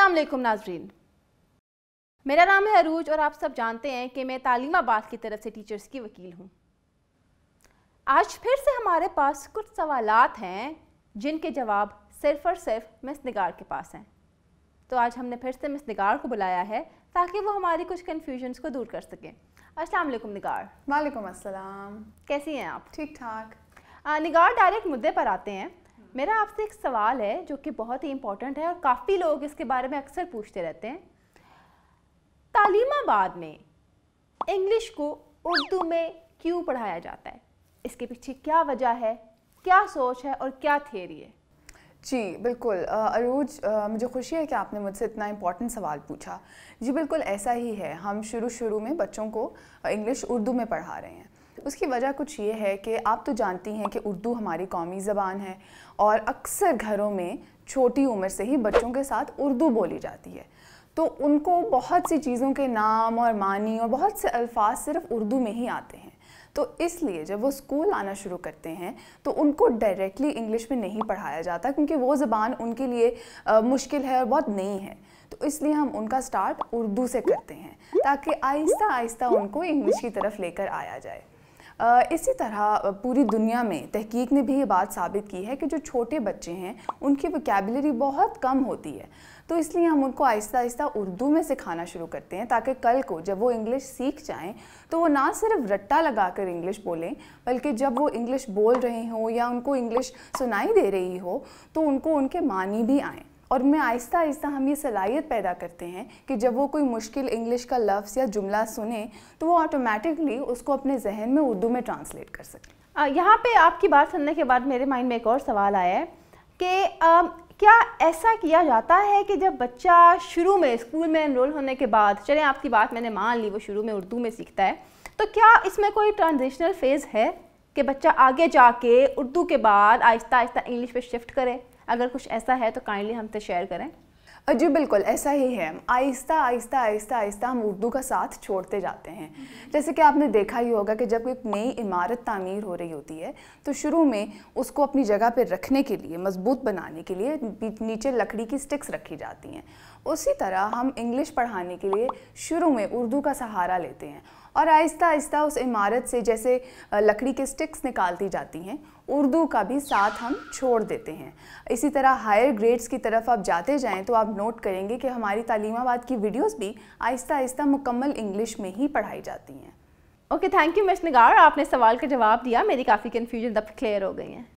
असलम नाजरीन मेरा नाम है अरूज और आप सब जानते हैं कि मैं तालीमाबाद की तरफ से टीचर्स की वकील हूँ आज फिर से हमारे पास कुछ सवाल हैं जिनके जवाब सिर्फ और सिर्फ मिस निगार के पास हैं तो आज हमने फिर से मिस निगार को बुलाया है ताकि वो हमारी कुछ कन्फ्यूजन्स को दूर कर सकें असलम निगार वालेकुम अस्सलाम कैसी हैं आप ठीक ठाक निगार डायरेक्ट मुद्दे पर आते हैं मेरा आपसे एक सवाल है जो कि बहुत ही इम्पोर्टेंट है और काफ़ी लोग इसके बारे में अक्सर पूछते रहते हैं तालीमाबाद में इंग्लिश को उर्दू में क्यों पढ़ाया जाता है इसके पीछे क्या वजह है क्या सोच है और क्या थियरी है जी बिल्कुल अरूज मुझे खुशी है कि आपने मुझसे इतना इम्पॉर्टेंट सवाल पूछा जी बिल्कुल ऐसा ही है हम शुरू शुरू में बच्चों को इंग्लिश उर्दू में पढ़ा रहे हैं उसकी वजह कुछ ये है कि आप तो जानती हैं कि उर्दू हमारी कौमी ज़बान है और अक्सर घरों में छोटी उम्र से ही बच्चों के साथ उर्दू बोली जाती है तो उनको बहुत सी चीज़ों के नाम और मानी और बहुत से अल्फाज सिर्फ उर्दू में ही आते हैं तो इसलिए जब वो स्कूल आना शुरू करते हैं तो उनको डायरेक्टली इंग्लिश में नहीं पढ़ाया जाता क्योंकि वो ज़बान उनके लिए आ, मुश्किल है और बहुत नई है तो इसलिए हम उनका स्टार्ट उर्दू से करते हैं ताकि आहिस्ता आहिस्ता उनको इंग्लिश की तरफ लेकर आया जाए इसी तरह पूरी दुनिया में तहकीक ने भी ये बात साबित की है कि जो छोटे बच्चे हैं उनकी वोकेबलरी बहुत कम होती है तो इसलिए हम उनको आहिस्ता आहिस्ता उर्दू में सिखाना शुरू करते हैं ताकि कल को जब वो इंग्लिश सीख जाएं तो वो ना सिर्फ रट्टा लगा कर इंग्लिश बोलें बल्कि जब वो इंग्लिश बोल रहे हों या उनको इंग्लिश सुनाई दे रही हो तो उनको उनके मानी भी आएँ और मैं आहिस्ता आहिस्ता हम ये सलाहियत पैदा करते हैं कि जब वो कोई मुश्किल इंग्लिश का लफ्ज़ या जुमला सुने तो वो ऑटोमेटिकली उसको अपने जहन में उर्दू में ट्रांसलेट कर सकें यहाँ पे आपकी बात सुनने के बाद मेरे माइंड में एक और सवाल आया है कि क्या ऐसा किया जाता है कि जब बच्चा शुरू में स्कूल में इनरोल होने के बाद चले आपकी बात मैंने मान ली वो शुरू में उर्दू में सीखता है तो क्या इसमें कोई ट्रांजिशनल फेज़ है कि बच्चा आगे जाके उर्दू के बाद आहिस्ता आहिस्ता इंग्लिश पे शिफ्ट करे अगर कुछ ऐसा है तो काइंडली हमसे शेयर करें जी बिल्कुल ऐसा ही है आहिस्ता आहिस्ता आहिस्ता आहिस्ता हम उर्दू का साथ छोड़ते जाते हैं जैसे कि आपने देखा ही होगा कि जब एक नई इमारत तामीर हो रही होती है तो शुरू में उसको अपनी जगह पर रखने के लिए मजबूत बनाने के लिए नीचे लकड़ी की स्टिक्स रखी जाती हैं उसी तरह हम इंग्लिश पढ़ाने के लिए शुरू में उर्दू का सहारा लेते हैं और आहिस्ता आहिस्ता उस इमारत से जैसे लकड़ी के स्टिक्स निकालती जाती हैं उर्दू का भी साथ हम छोड़ देते हैं इसी तरह हायर ग्रेड्स की तरफ आप जाते जाएं तो आप नोट करेंगे कि हमारी तालीमाबाद की वीडियोस भी आहिस्ता आहिस्ता मुकम्मल इंग्लिश में ही पढ़ाई जाती हैं okay thank you miss Nigar आपने सवाल का जवाब दिया मेरी काफ़ी कन्फ्यूजन तब क्लियर हो गई हैं